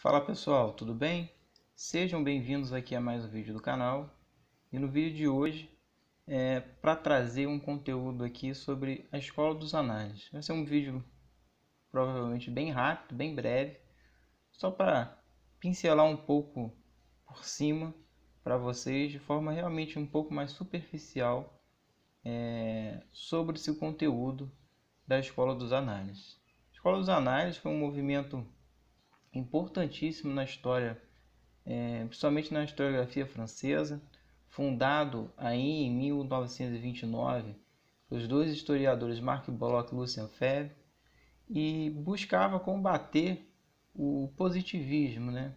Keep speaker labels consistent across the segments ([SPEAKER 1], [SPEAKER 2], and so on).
[SPEAKER 1] Fala pessoal, tudo bem? Sejam bem-vindos aqui a mais um vídeo do canal e no vídeo de hoje é para trazer um conteúdo aqui sobre a Escola dos Análises. Vai ser um vídeo provavelmente bem rápido, bem breve, só para pincelar um pouco por cima para vocês de forma realmente um pouco mais superficial é, sobre esse conteúdo da Escola dos Análises. A Escola dos Análises foi um movimento importantíssimo na história, é, principalmente na historiografia francesa, fundado aí em 1929 pelos dois historiadores Marc Bloch e Lucien Febvre, e buscava combater o positivismo, né?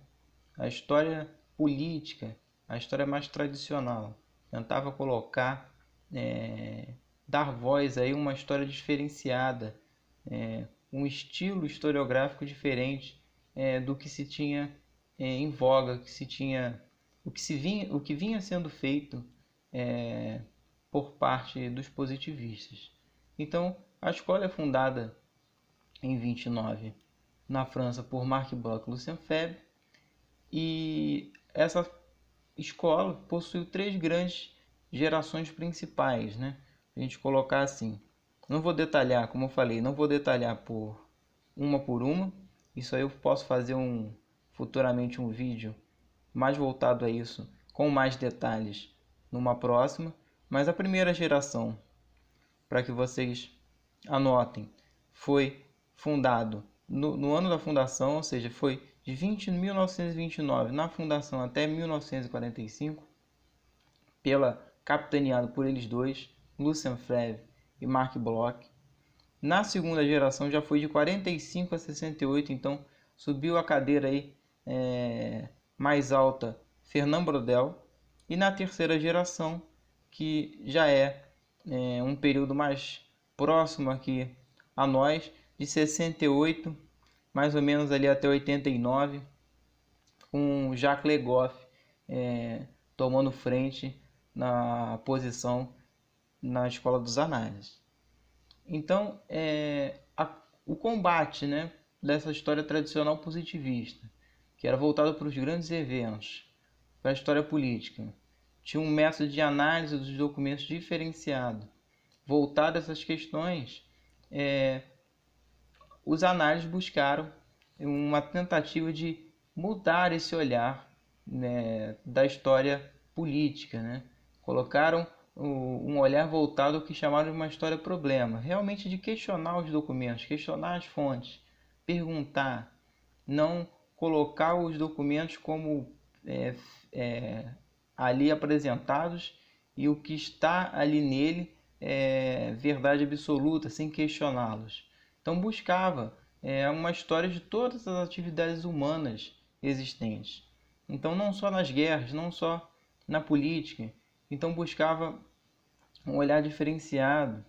[SPEAKER 1] a história política, a história mais tradicional. Tentava colocar, é, dar voz a uma história diferenciada, é, um estilo historiográfico diferente é, do que se tinha é, em voga, que se tinha o que, se vinha, o que vinha sendo feito é, por parte dos positivistas. Então, a escola é fundada em 29 na França por Marc Bloch e Lucien Febvre e essa escola possui três grandes gerações principais, né? A gente colocar assim. Não vou detalhar, como eu falei, não vou detalhar por uma por uma, isso aí eu posso fazer um futuramente um vídeo mais voltado a isso, com mais detalhes numa próxima, mas a primeira geração, para que vocês anotem, foi fundado no, no, ano da fundação, ou seja, foi de 20, 1929 na fundação até 1945, pela capitaneado por eles dois, Lucien Freve e Mark Bloch, na segunda geração já foi de 45 a 68, então subiu a cadeira aí é, mais alta Fernando Brodel. E na terceira geração, que já é, é um período mais próximo aqui a nós, de 68 mais ou menos ali até 89, com Jacques Legoff é, tomando frente na posição na escola dos análises. Então, é, a, o combate né, dessa história tradicional positivista, que era voltado para os grandes eventos, para a história política, tinha um método de análise dos documentos diferenciado, voltado a essas questões. É, os análises buscaram uma tentativa de mudar esse olhar né, da história política, né? colocaram um olhar voltado ao que chamaram de uma história problema, realmente de questionar os documentos, questionar as fontes, perguntar, não colocar os documentos como é, é, ali apresentados e o que está ali nele é verdade absoluta, sem questioná-los. Então buscava é, uma história de todas as atividades humanas existentes. Então não só nas guerras, não só na política, então buscava um olhar diferenciado.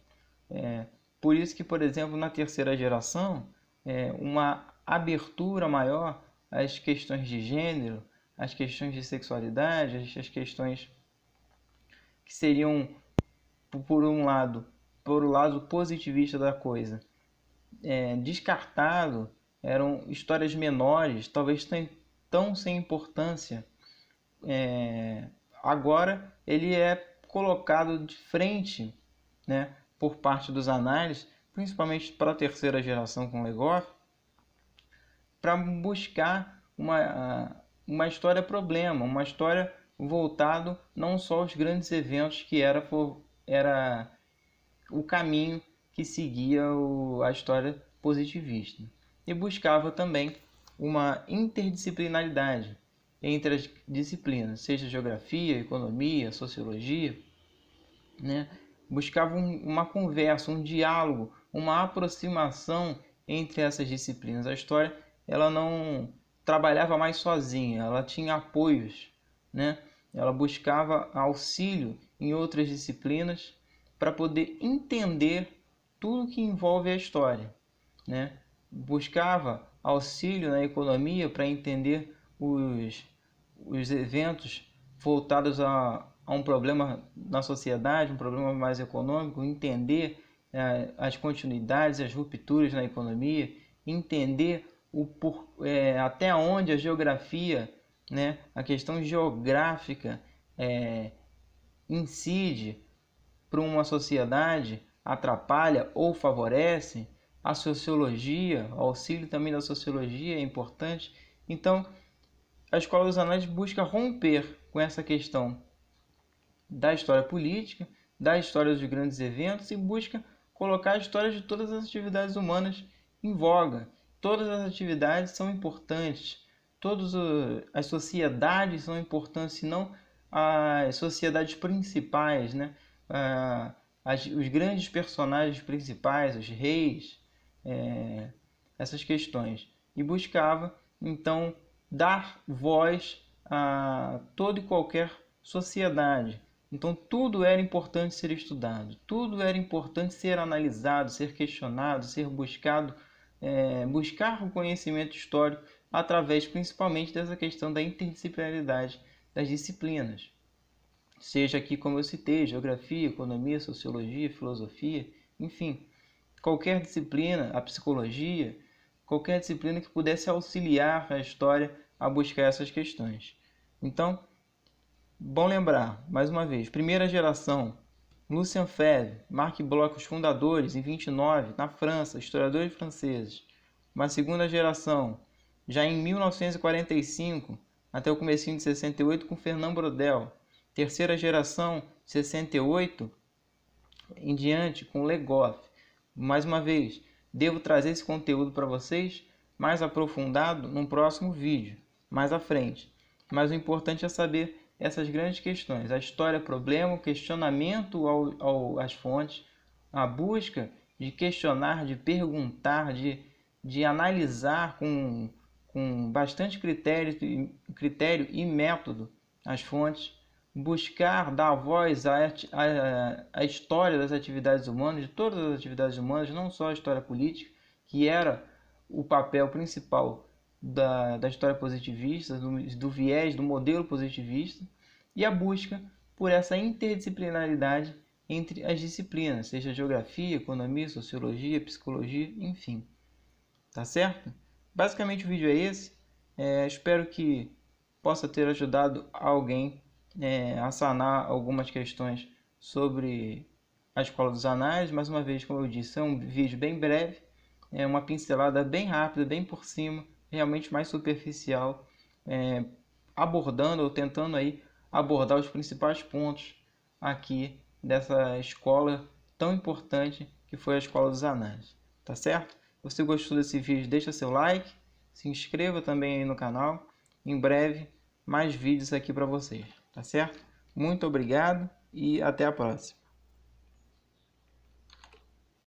[SPEAKER 1] É, por isso que, por exemplo, na terceira geração, é, uma abertura maior às questões de gênero, às questões de sexualidade, às questões que seriam, por um lado, por um lado positivista da coisa, é, descartado, eram histórias menores, talvez tão, tão sem importância, é, Agora ele é colocado de frente né, por parte dos análises, principalmente para a terceira geração com Legor, para buscar uma, uma história problema, uma história voltado não só aos grandes eventos que era, for, era o caminho que seguia o, a história positivista e buscava também uma interdisciplinaridade, entre as disciplinas, seja geografia, economia, sociologia, né? buscava um, uma conversa, um diálogo, uma aproximação entre essas disciplinas. A história ela não trabalhava mais sozinha, ela tinha apoios, né? ela buscava auxílio em outras disciplinas para poder entender tudo que envolve a história. Né? Buscava auxílio na economia para entender os os eventos voltados a, a um problema na sociedade, um problema mais econômico, entender é, as continuidades, as rupturas na economia, entender o por, é, até onde a geografia, né, a questão geográfica é, incide para uma sociedade, atrapalha ou favorece. A sociologia, o auxílio também da sociologia é importante. Então, a Escola dos anais busca romper com essa questão da história política, da história dos grandes eventos e busca colocar a história de todas as atividades humanas em voga. Todas as atividades são importantes, todas as sociedades são importantes, se não as sociedades principais, né? As, os grandes personagens principais, os reis, é, essas questões. E buscava, então, dar voz a toda e qualquer sociedade. Então tudo era importante ser estudado, tudo era importante ser analisado, ser questionado, ser buscado, é, buscar o conhecimento histórico através principalmente dessa questão da interdisciplinaridade das disciplinas. Seja aqui como eu citei, geografia, economia, sociologia, filosofia, enfim, qualquer disciplina, a psicologia, qualquer disciplina que pudesse auxiliar a história a buscar essas questões. Então, bom lembrar, mais uma vez, primeira geração, Lucien Febvre, Marc Bloch, os fundadores, em 29, na França, historiadores franceses. Uma segunda geração, já em 1945, até o começo de 68, com Fernand Brodel. Terceira geração, 68, em diante, com Legoff. Mais uma vez, Devo trazer esse conteúdo para vocês mais aprofundado num próximo vídeo, mais à frente. Mas o importante é saber essas grandes questões: a história, problema, o questionamento ao, ao, às fontes, a busca de questionar, de perguntar, de, de analisar com, com bastante critério, critério e método as fontes buscar dar voz à, à, à história das atividades humanas, de todas as atividades humanas, não só a história política, que era o papel principal da, da história positivista, do, do viés, do modelo positivista, e a busca por essa interdisciplinaridade entre as disciplinas, seja geografia, economia, sociologia, psicologia, enfim. Tá certo? Basicamente o vídeo é esse. É, espero que possa ter ajudado alguém é, a sanar algumas questões sobre a Escola dos Anais. Mais uma vez, como eu disse, é um vídeo bem breve, é uma pincelada bem rápida, bem por cima, realmente mais superficial, é, abordando ou tentando aí abordar os principais pontos aqui dessa escola tão importante que foi a Escola dos Anais, tá certo? Se você gostou desse vídeo, deixa seu like, se inscreva também aí no canal. Em breve, mais vídeos aqui para vocês. Tá certo? Muito obrigado e até a próxima.